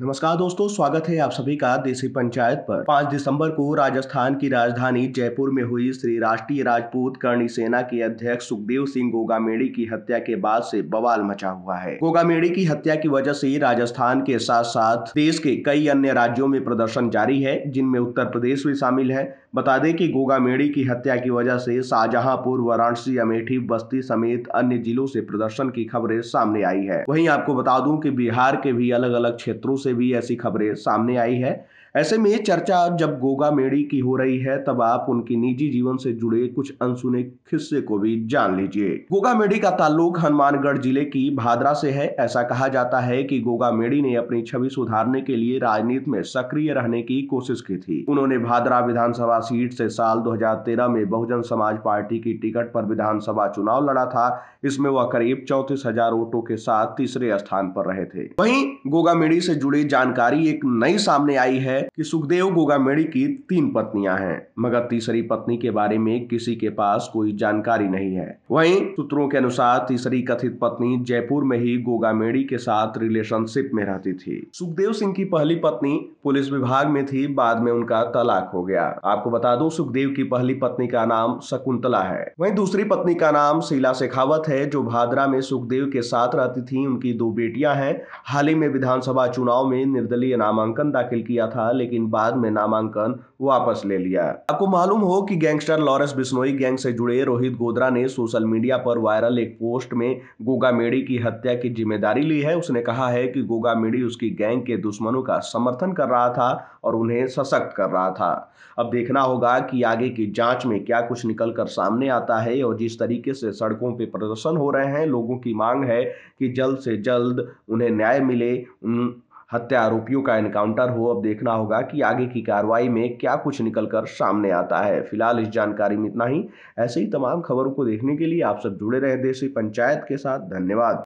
नमस्कार दोस्तों स्वागत है आप सभी का देसी पंचायत पर पांच दिसंबर को राजस्थान की राजधानी जयपुर में हुई श्री राष्ट्रीय राजपूत कर्णी सेना के अध्यक्ष सुखदेव सिंह गोगामेड़ी की हत्या के बाद से बवाल मचा हुआ है गोगामेड़ी की हत्या की वजह से राजस्थान के साथ साथ देश के कई अन्य राज्यों में प्रदर्शन जारी है जिनमें उत्तर प्रदेश भी शामिल है बता दें कि मेढी की हत्या की वजह से शाहजहांपुर वाराणसी अमेठी बस्ती समेत अन्य जिलों से प्रदर्शन की खबरें सामने आई है वहीं आपको बता दूं कि बिहार के भी अलग अलग क्षेत्रों से भी ऐसी खबरें सामने आई है ऐसे में चर्चा जब गोगा मेड़ी की हो रही है तब आप उनके निजी जीवन से जुड़े कुछ अनसुने किस्से को भी जान लीजिए गोगा मेड़ी का ताल्लुक हनुमानगढ़ जिले की भादरा से है ऐसा कहा जाता है कि गोगा मेड़ी ने अपनी छवि सुधारने के लिए राजनीति में सक्रिय रहने की कोशिश की थी उन्होंने भादरा विधानसभा सीट से साल दो में बहुजन समाज पार्टी की टिकट पर विधानसभा चुनाव लड़ा था इसमें वह करीब चौतीस हजार वोटों के साथ तीसरे स्थान पर रहे थे वही गोगा मेड़ी से जुड़ी जानकारी एक नई सामने आई है कि सुखदेव गोगा मेडी की तीन पत्नियां हैं मगर तीसरी पत्नी के बारे में किसी के पास कोई जानकारी नहीं है वहीं सूत्रों के अनुसार तीसरी कथित पत्नी जयपुर में ही गोगा मेडी के साथ रिलेशनशिप में रहती थी सुखदेव सिंह की पहली पत्नी पुलिस विभाग में थी बाद में उनका तलाक हो गया आपको बता दूं सुखदेव की पहली पत्नी का नाम शकुंतला है वहीं दूसरी पत्नी का नाम शीला शेखावत है जो भादरा में सुखदेव के साथ रहती थी उनकी दो बेटियां हैं हाल ही में ने विधानसभा चुनाव में निर्दलीय नामांकन दाखिल किया था लेकिन बाद में नामांकन वापस ले लिया आपको मालूम हो कि गैंगस्टर लॉरेंस बिश्नोई गैंग से जुड़े रोहित गोदरा ने सोशल मीडिया पर वायरल एक पोस्ट में गोगा मेडी की हत्या की जिम्मेदारी ली है उसने कहा है कि गोगा मेडी उसकी गैंग के दुश्मनों का समर्थन कर रहा था और उन्हें सशक्त कर रहा था अब देखना होगा कि आगे की जांच में क्या कुछ निकल कर सामने आता है और जिस तरीके से सड़कों पर प्रदर्शन हो रहे हैं लोगों की मांग है कि जल्द से जल्द उन्हें न्याय मिले उन हत्या आरोपियों का एनकाउंटर हो अब देखना होगा कि आगे की कार्रवाई में क्या कुछ निकल कर सामने आता है फिलहाल इस जानकारी में इतना ही ऐसे ही तमाम खबरों को देखने के लिए आप सब जुड़े रहे देसी पंचायत के साथ धन्यवाद